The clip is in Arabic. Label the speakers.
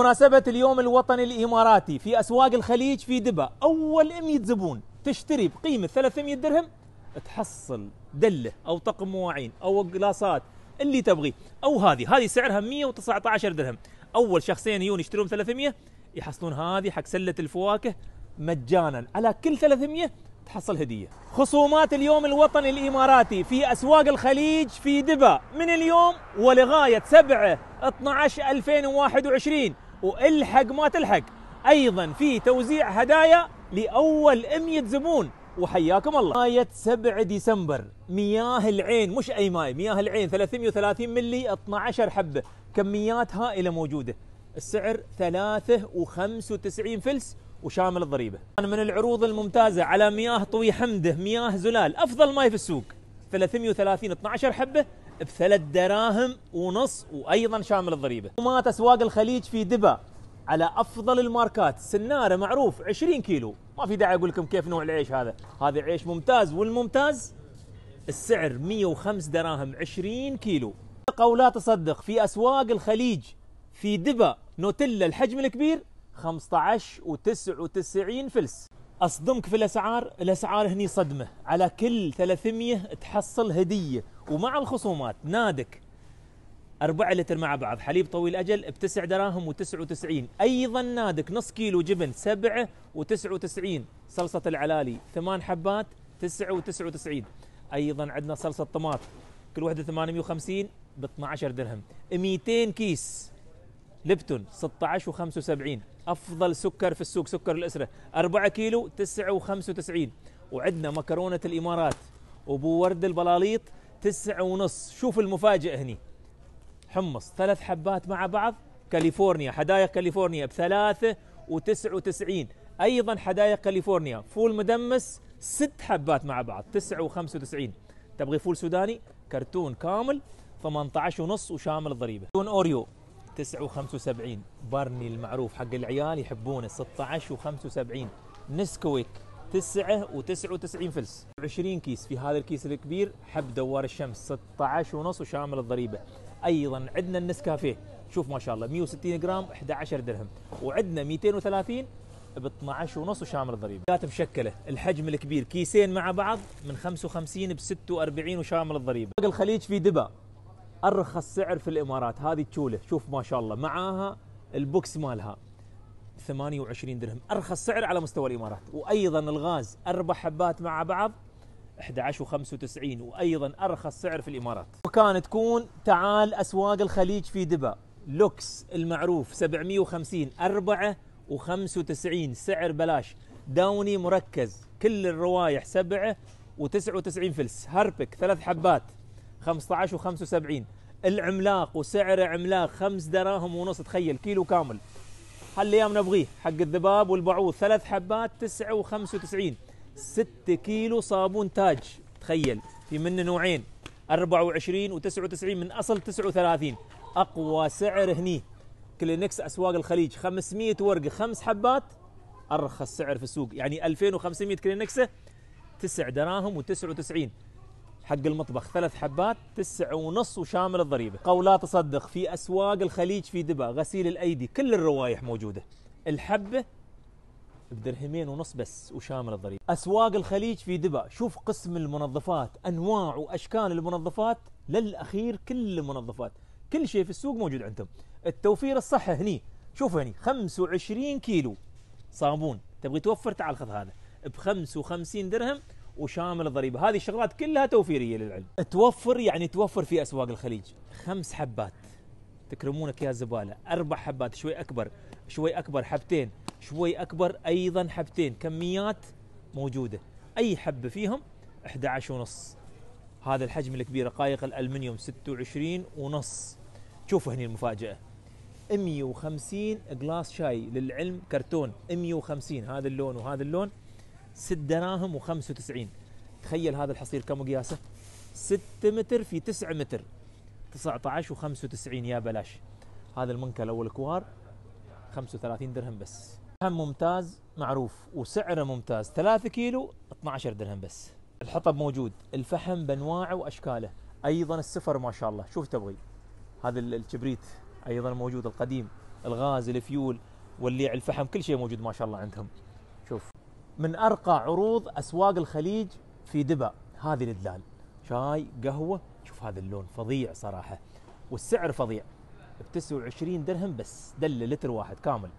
Speaker 1: مناسبة اليوم الوطني الإماراتي في أسواق الخليج في دبا أول 100 زبون تشتري بقيمة 300 درهم تحصل دلة أو طقم مواعين أو قلاصات اللي تبغيه أو هذه هذه سعرها 119 درهم أول شخصين يجون يشترون 300 يحصلون هذه حق سلة الفواكه مجانا على كل 300 تحصل هدية خصومات اليوم الوطني الإماراتي في أسواق الخليج في دبا من اليوم ولغاية 7 12 2021 والحق ما تلحق ايضا في توزيع هدايا لاول 100 زبون وحياكم الله ماية 7 ديسمبر مياه العين مش اي ماي مياه العين 330 ملي 12 حبة كميات هائلة موجودة السعر 3.95 فلس وشامل الضريبة من العروض الممتازة على مياه طوي حمده مياه زلال أفضل ماي في السوق 330 12 حبة بثلاث دراهم ونص وايضا شامل الضريبه ومات اسواق الخليج في دبا على افضل الماركات سناره معروف 20 كيلو ما في داعي اقول لكم كيف نوع العيش هذا هذا عيش ممتاز والممتاز السعر 105 دراهم 20 كيلو او لا تصدق في اسواق الخليج في دبا نوتيلا الحجم الكبير 15 و99 فلس اصدمك في الاسعار الاسعار هني صدمه على كل 300 تحصل هديه ومع الخصومات نادك 4 لتر مع بعض حليب طويل اجل ب 9 دراهم و99 ايضا نادك نص كيلو جبن 7 و99 صلصه العلالي 8 حبات 9 و99 ايضا عندنا صلصه طماط كل وحده 850 ب 12 درهم 200 كيس لبتون 16 و75 افضل سكر في السوق سكر الاسره 4 كيلو 9 و95 وعندنا مكرونه الامارات وبو ورد البلاليط تسعة ونص شوف المفاجئ هني حمص ثلاث حبات مع بعض كاليفورنيا حدائق كاليفورنيا بثلاثة وتسعة وتسعين أيضا حدائق كاليفورنيا فول مدمس ست حبات مع بعض تسعة وخمسة وتسعين تبغي فول سوداني كرتون كامل 18 ونص وشامل الضريبة كرتون أوريو 9 و75 بارني المعروف حق العيال يحبونه 16 و75 نسكويك وتسعين فلس 20 كيس في هذا الكيس الكبير حب دوار الشمس 16 ونص وشامل الضريبه ايضا عندنا النسكافيه شوف ما شاء الله 160 جرام 11 درهم وعندنا 230 ب 12 ونص وشامل الضريبه كات مشكله الحجم الكبير كيسين مع بعض من 55 ب 46 وشامل الضريبه باقي الخليج في دبا ارخص سعر في الامارات هذه التشوله شوف ما شاء الله معاها البوكس مالها 28 درهم ارخص سعر على مستوى الامارات وايضا الغاز اربع حبات مع بعض 11 و95 وايضا ارخص سعر في الامارات وكان تكون تعال اسواق الخليج في دبا لوكس المعروف 750 4 و95 سعر بلاش داوني مركز كل الروايح 7 و99 فلس هربك ثلاث حبات 15 و75 العملاق وسعره عملاق 5 دراهم ونص تخيل كيلو كامل هالايام نبغيه حق الذباب والبعوض ثلاث حبات 9.95 6 كيلو صابون تاج تخيل في منه نوعين 24 و99 من اصل 39 اقوى سعر هني كلينكس اسواق الخليج 500 ورقه خمس حبات ارخص سعر في السوق يعني 2500 كلينكس 9 دراهم و99 حق المطبخ ثلاث حبات تسع ونص وشامل الضريبة قو لا تصدق في أسواق الخليج في دبا غسيل الأيدي كل الروايح موجودة الحبة بدرهمين ونص بس وشامل الضريبة أسواق الخليج في دبا شوف قسم المنظفات أنواع وأشكال المنظفات للأخير كل المنظفات كل شيء في السوق موجود عندهم التوفير الصحة هني شوف هني 25 كيلو صابون تبغي توفر تعال خذ هذا ب 55 درهم وشامل الضريبه هذه الشغلات كلها توفيريه للعلم توفر يعني توفر في اسواق الخليج خمس حبات تكرمونك يا زباله اربع حبات شوي اكبر شوي اكبر حبتين شوي اكبر ايضا حبتين كميات موجوده اي حبه فيهم 11 ونص هذا الحجم الكبير رقائق الالمنيوم 26 ونص شوفوا هني المفاجاه 150 جلاس شاي للعلم كرتون 150 هذا اللون وهذا اللون 6 دراهم و95 تخيل هذا الحصير كم مقياسه 6 متر في 9 متر 19 و95 يا بلاش هذا المنكل او الكوار 35 درهم بس هم ممتاز معروف وسعره ممتاز 3 كيلو 12 درهم بس الحطب موجود الفحم بانواعه واشكاله ايضا السفر ما شاء الله شوف تبغي هذا الكبريت ايضا موجود القديم الغاز الفيول واللي الفحم كل شيء موجود ما شاء الله عندهم من ارقى عروض اسواق الخليج في دبا هذه الدلال شاي قهوه شوف هذا اللون فظيع صراحه والسعر فظيع ب 29 درهم بس دله لتر واحد كامل